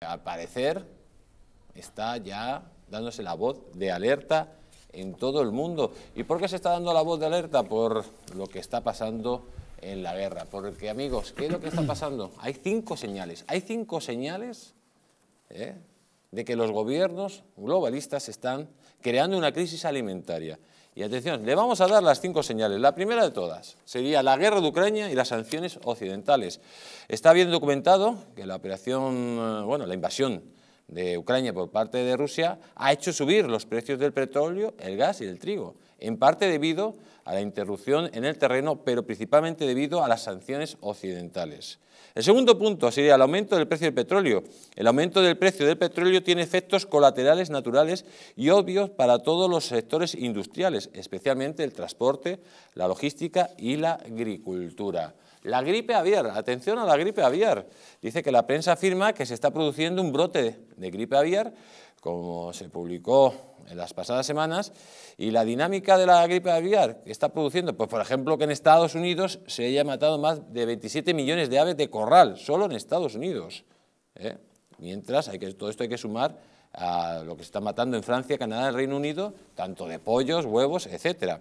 Al parecer está ya dándose la voz de alerta en todo el mundo. ¿Y por qué se está dando la voz de alerta? Por lo que está pasando en la guerra. Porque amigos, ¿qué es lo que está pasando? Hay cinco señales. Hay cinco señales ¿eh? de que los gobiernos globalistas están creando una crisis alimentaria. Y atención, le vamos a dar las cinco señales. La primera de todas sería la guerra de Ucrania y las sanciones occidentales. Está bien documentado que la operación, eh, bueno, la invasión de Ucrania por parte de Rusia ha hecho subir los precios del petróleo, el gas y el trigo en parte debido a la interrupción en el terreno, pero principalmente debido a las sanciones occidentales. El segundo punto sería el aumento del precio del petróleo. El aumento del precio del petróleo tiene efectos colaterales naturales y obvios para todos los sectores industriales, especialmente el transporte, la logística y la agricultura. La gripe aviar, atención a la gripe aviar. Dice que la prensa afirma que se está produciendo un brote de gripe aviar, como se publicó en las pasadas semanas, y la dinámica de la gripe aviar que está produciendo, pues por ejemplo que en Estados Unidos se haya matado más de 27 millones de aves de corral, solo en Estados Unidos. ¿eh? Mientras, hay que, todo esto hay que sumar a lo que se está matando en Francia, Canadá, el Reino Unido, tanto de pollos, huevos, etcétera.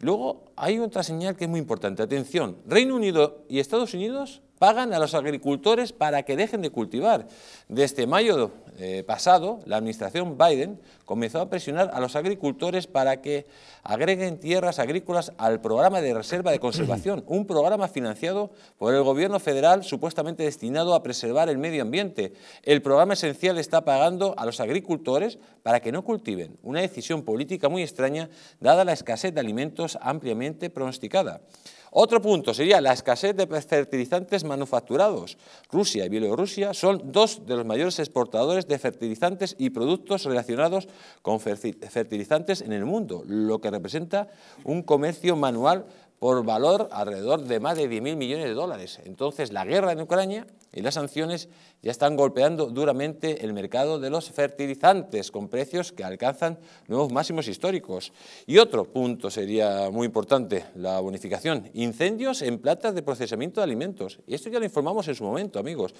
Luego hay otra señal que es muy importante. Atención, Reino Unido y Estados Unidos pagan a los agricultores para que dejen de cultivar. Desde mayo eh, pasado, la administración Biden comenzó a presionar a los agricultores para que agreguen tierras agrícolas al programa de reserva de conservación, un programa financiado por el gobierno federal supuestamente destinado a preservar el medio ambiente. El programa esencial está pagando a los agricultores para que no cultiven, una decisión política muy extraña dada la escasez de alimentos ampliamente pronosticada. Otro punto sería la escasez de fertilizantes manufacturados. Rusia y Bielorrusia son dos de los mayores exportadores de fertilizantes y productos relacionados con fertilizantes en el mundo, lo que representa un comercio manual por valor alrededor de más de 10.000 millones de dólares. Entonces, la guerra en Ucrania y las sanciones ya están golpeando duramente el mercado de los fertilizantes, con precios que alcanzan nuevos máximos históricos. Y otro punto sería muy importante, la bonificación. Incendios en plantas de procesamiento de alimentos. Y esto ya lo informamos en su momento, amigos.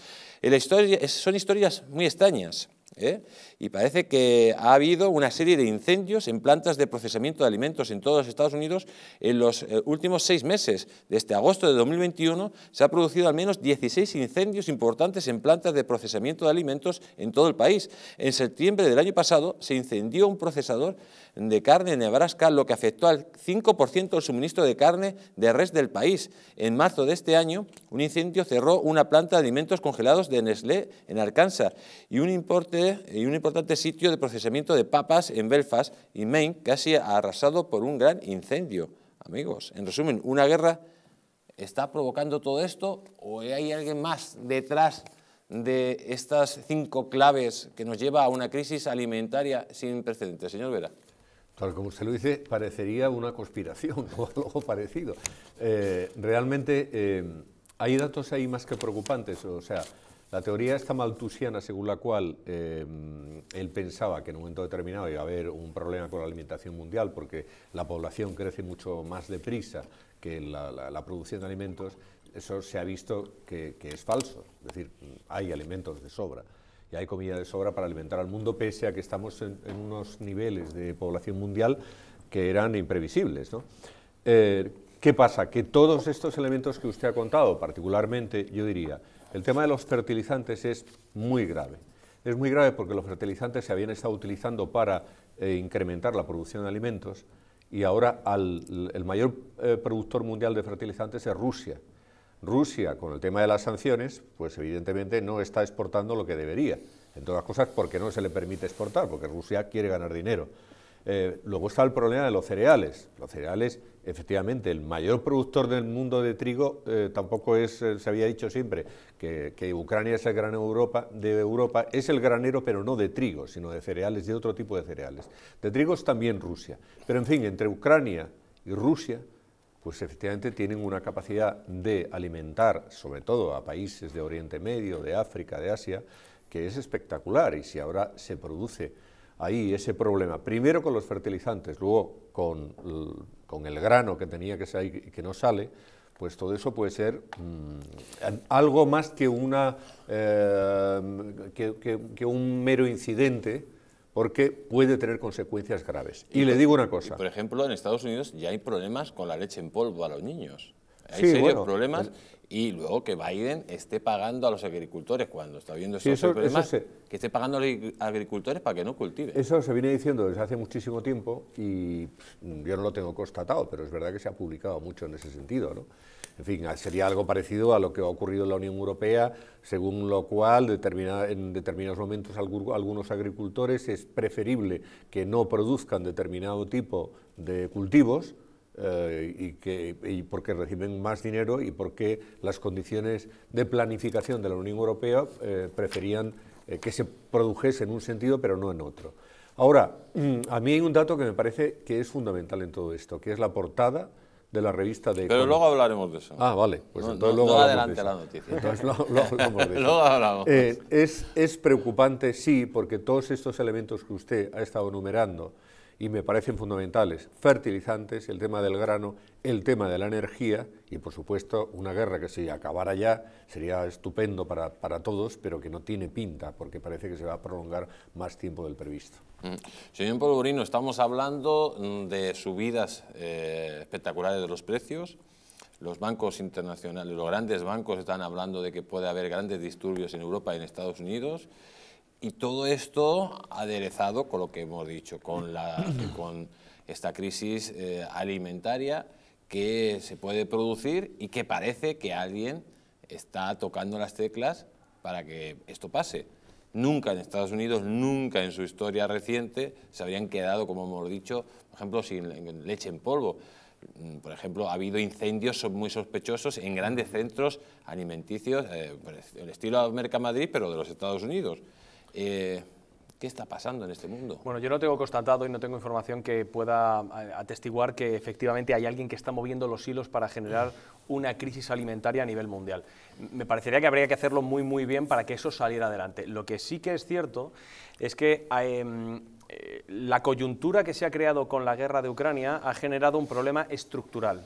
son historias muy extrañas ¿eh? Y parece que ha habido una serie de incendios en plantas de procesamiento de alimentos en todos los Estados Unidos en los eh, últimos seis meses. Desde agosto de 2021 se han producido al menos 16 incendios importantes en plantas de procesamiento de alimentos en todo el país. En septiembre del año pasado se incendió un procesador de carne en Nebraska, lo que afectó al 5% del suministro de carne de res del país. En marzo de este año, un incendio cerró una planta de alimentos congelados de Nestlé en Arkansas y un importe y un importante sitio de procesamiento de papas en Belfast y Maine, casi arrasado por un gran incendio. Amigos, en resumen, ¿una guerra está provocando todo esto o hay alguien más detrás de estas cinco claves que nos lleva a una crisis alimentaria sin precedentes? Señor Vera. como usted lo dice, parecería una conspiración o algo parecido. Eh, realmente eh, hay datos ahí más que preocupantes. O sea, la teoría esta maltusiana, según la cual eh, él pensaba que en un momento determinado iba a haber un problema con la alimentación mundial porque la población crece mucho más deprisa que la, producción de alimentos, eso se ha visto que, es falso. Es decir, hay alimentos de sobra y hay comida de sobra para alimentar al mundo, pese a que estamos en, unos niveles de población mundial que eran imprevisibles. ¿no? Eh, ¿Qué pasa? Que todos estos elementos que usted ha contado, particularmente, yo diría, el tema de los fertilizantes es muy grave. Es muy grave porque los fertilizantes se habían estado utilizando para eh, incrementar la producción de alimentos y ahora el mayor eh, productor mundial de fertilizantes es Rusia. Rusia, con el tema de las sanciones, pues evidentemente no está exportando lo que debería. En todas cosas, porque no se le permite exportar, porque Rusia quiere ganar dinero. Eh, luego está el problema de los cereales. Los cereales, efectivamente, el mayor productor del mundo de trigo eh, tampoco es, eh, se había dicho siempre, que, Ucrania es el granero Europa, de Europa, es el granero, pero no de trigo, sino de cereales, de otro tipo de cereales. De trigo es también Rusia. Pero, en fin, entre Ucrania y Rusia, pues efectivamente tienen una capacidad de alimentar, sobre todo a países de Oriente Medio, de África, de Asia, que es espectacular. Y si ahora se produce ahí ese problema, primero con los fertilizantes, luego con, el grano que tenía que salir y que no sale, pues todo eso puede ser mm, algo más que, una, eh, que, un mero incidente porque puede tener consecuencias graves. Y, y le digo una cosa. Por ejemplo, en Estados Unidos ya hay problemas con la leche en polvo a los niños. Hay serios problemas y luego que Biden esté pagando a los agricultores cuando está viendo esos eso, problemas, que esté pagando a los agricultores para que no cultiven. Eso se viene diciendo desde hace muchísimo tiempo y yo no lo tengo constatado, pero es verdad que se ha publicado mucho en ese sentido, ¿no? En fin, sería algo parecido a lo que ha ocurrido en la Unión Europea, según lo cual en determinados momentos algunos agricultores es preferible que no produzcan determinado tipo de cultivos, eh, y, que, y porque reciben más dinero y porque las condiciones de planificación de la Unión Europea eh, preferían eh, que se produjese en un sentido pero no en otro. Ahora, mm, a mí hay un dato que me parece que es fundamental en todo esto, que es la portada de la revista de... Pero luego hablaremos de eso. Ah, vale. Pues entonces luego la noticia. Entonces luego, hablamos de eso. luego hablamos. es, es preocupante, sí, porque todos estos elementos que usted ha estado enumerando, y me parecen fundamentales. Fertilizantes, el tema del grano, el tema de la energía y, por supuesto, una guerra que si acabara ya sería estupendo para, todos, pero que no tiene pinta porque parece que se va a prolongar más tiempo del previsto. Mm. Señor Polvorino, estamos hablando mm, de subidas eh, espectaculares de los precios. Los bancos internacionales, los grandes bancos están hablando de que puede haber grandes disturbios en Europa y en Estados Unidos. Y todo esto aderezado con lo que hemos dicho, con, la, con esta crisis eh, alimentaria que se puede producir y que parece que alguien está tocando las teclas para que esto pase. Nunca en Estados Unidos, nunca en su historia reciente se habrían quedado, como hemos dicho, por ejemplo, sin leche en polvo. Mm, por ejemplo, ha habido incendios muy sospechosos en grandes centros alimenticios, eh, el estilo Mercamadrid Madrid, pero de los Estados Unidos. Eh, ¿Qué está pasando en este mundo? Bueno, yo no tengo constatado y no tengo información que pueda atestiguar que efectivamente hay alguien que está moviendo los hilos para generar una crisis alimentaria a nivel mundial. Me parecería que habría que hacerlo muy, muy bien para que eso saliera adelante. Lo que sí que es cierto es que... Em, eh, la coyuntura que se ha creado con la guerra de Ucrania ha generado un problema estructural.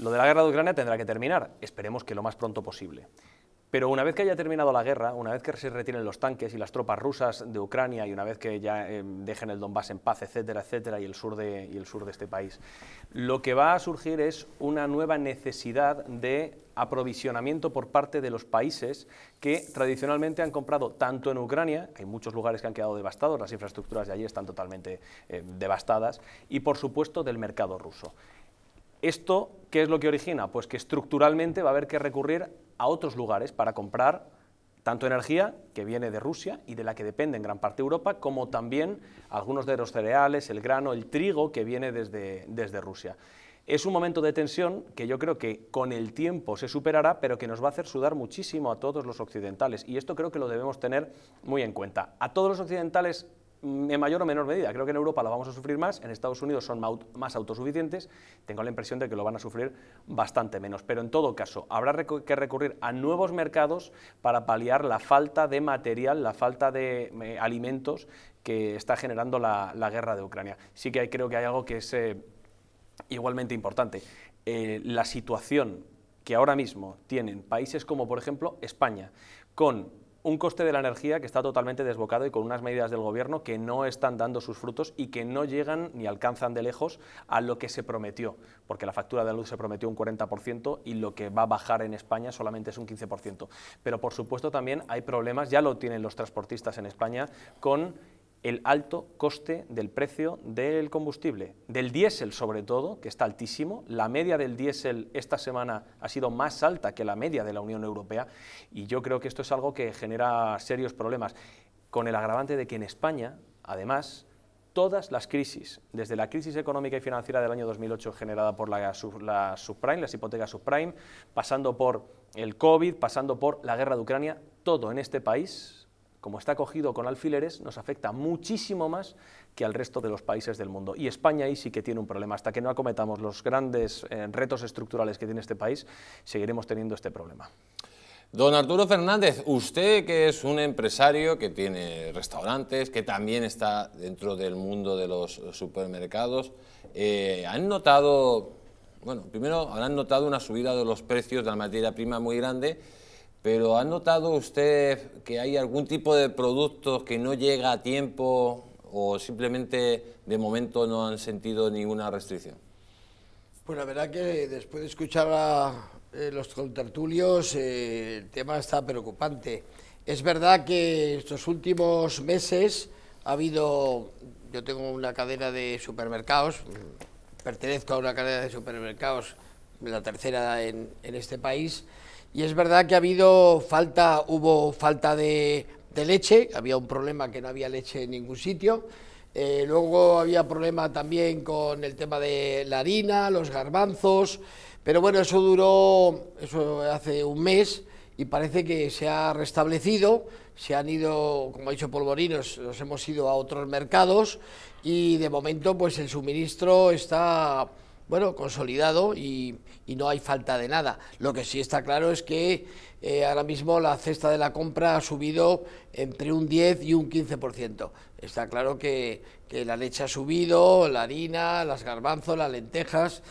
Lo de la guerra de Ucrania tendrá que terminar, esperemos que lo más pronto posible. Pero una vez que haya terminado la guerra, una vez que se retiren los tanques y las tropas rusas de Ucrania y una vez que ya eh, dejen el Donbass en paz, etcétera, etcétera, y el, sur de, este país, lo que va a surgir es una nueva necesidad de aprovisionamiento por parte de los países que tradicionalmente han comprado tanto en Ucrania, hay muchos lugares que han quedado devastados, las infraestructuras de allí están totalmente eh, devastadas, y por supuesto del mercado ruso. ¿Esto qué es lo que origina? Pues que estructuralmente va a haber que recurrir a otros lugares para comprar tanto energía que viene de Rusia y de la que depende en gran parte Europa, como también algunos de los cereales, el grano, el trigo que viene desde, desde Rusia. Es un momento de tensión que yo creo que con el tiempo se superará, pero que nos va a hacer sudar muchísimo a todos los occidentales. Y esto creo que lo debemos tener muy en cuenta. A todos los occidentales Mm, en mayor o menor medida. Creo que en Europa lo vamos a sufrir más, en Estados Unidos son más autosuficientes, tengo la impresión de que lo van a sufrir bastante menos. Pero en todo caso, habrá que recurrir a nuevos mercados para paliar la falta de material, la falta de eh, alimentos que está generando la, guerra de Ucrania. Sí que hay, creo que hay algo que es eh, igualmente importante. Eh, la situación que ahora mismo tienen países como, por ejemplo, España, con un coste de la energía que está totalmente desbocado y con unas medidas del gobierno que no están dando sus frutos y que no llegan ni alcanzan de lejos a lo que se prometió, porque la factura de la luz se prometió un 40% y lo que va a bajar en España solamente es un 15%. Pero por supuesto también hay problemas, ya lo tienen los transportistas en España, con el alto coste del precio del combustible, del diésel sobre todo, que está altísimo. La media del diésel esta semana ha sido más alta que la media de la Unión Europea y yo creo que esto es algo que genera serios problemas, con el agravante de que en España, además, todas las crisis, desde la crisis económica y financiera del año 2008 generada por la, subprime, las hipotecas subprime, pasando por el COVID, pasando por la guerra de Ucrania, todo en este país como está cogido con alfileres, nos afecta muchísimo más que al resto de los países del mundo. Y España ahí sí que tiene un problema. Hasta que no acometamos los grandes eh, retos estructurales que tiene este país, seguiremos teniendo este problema. Don Arturo Fernández, usted que es un empresario que tiene restaurantes, que también está dentro del mundo de los supermercados, eh, ¿han notado, bueno, primero habrán notado una subida de los precios de la materia prima muy grande? Pero ¿ha notado usted que hay algún tipo de productos que no llega a tiempo o simplemente de momento no han sentido ninguna restricción? Pues la verdad que después de escuchar a eh, los contertulios eh, el tema está preocupante. Es verdad que estos últimos meses ha habido, yo tengo una cadena de supermercados, pertenezco a una cadena de supermercados, la tercera en, en este país, y es verdad que ha habido falta, hubo falta de, leche, había un problema que no había leche en ningún sitio. Eh, luego había problema también con el tema de la harina, los garbanzos, pero bueno, eso duró eso hace un mes y parece que se ha restablecido, se han ido, como ha dicho Polvorinos, nos hemos ido a otros mercados y de momento pues el suministro está bueno, consolidado y, no hay falta de nada. Lo que sí está claro es que eh, ahora mismo la cesta de la compra ha subido entre un 10 y un 15%. Está claro que, la leche ha subido, la harina, las garbanzos, las lentejas.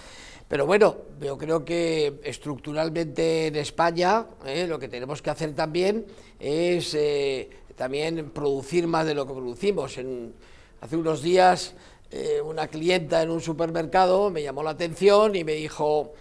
Pero bueno, yo creo que estructuralmente en España eh, lo que tenemos que hacer también es eh, también producir más de lo que producimos. En, hace unos días eh, una clienta en un supermercado me llamó la atención y me dijo,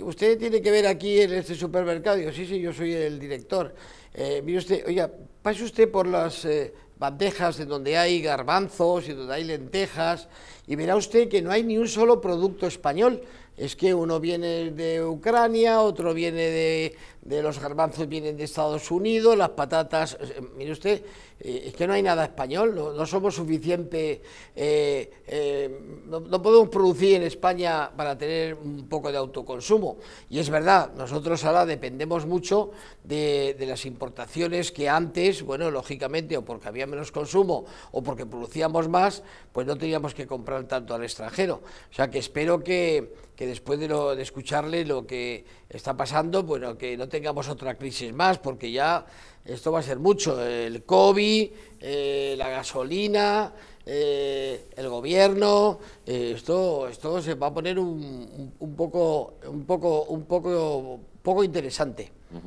usted tiene que ver aquí en este supermercado. yo sí, sí, yo soy el director. Eh, mire usted, oiga, pase usted por las eh, bandejas en donde hay garbanzos y donde hay lentejas y verá usted que no hay ni un solo producto español es que uno viene de Ucrania, otro viene de, de los garbanzos, vienen de Estados Unidos, las patatas, eh, mire usted, eh, es que no hay nada español, no, somos suficiente, eh, no, podemos producir en España para tener un poco de autoconsumo. Y es verdad, nosotros ahora dependemos mucho de, las importaciones que antes, bueno, lógicamente, o porque había menos consumo o porque producíamos más, pues no teníamos que comprar tanto al extranjero. O sea que espero que después de, de escucharle lo que está pasando, bueno, que no tengamos otra crisis más, porque ya esto va a ser mucho. El COVID, eh, la gasolina, eh, el gobierno, eh, esto, esto se va a poner un, un, poco, un poco, un poco, poco interesante.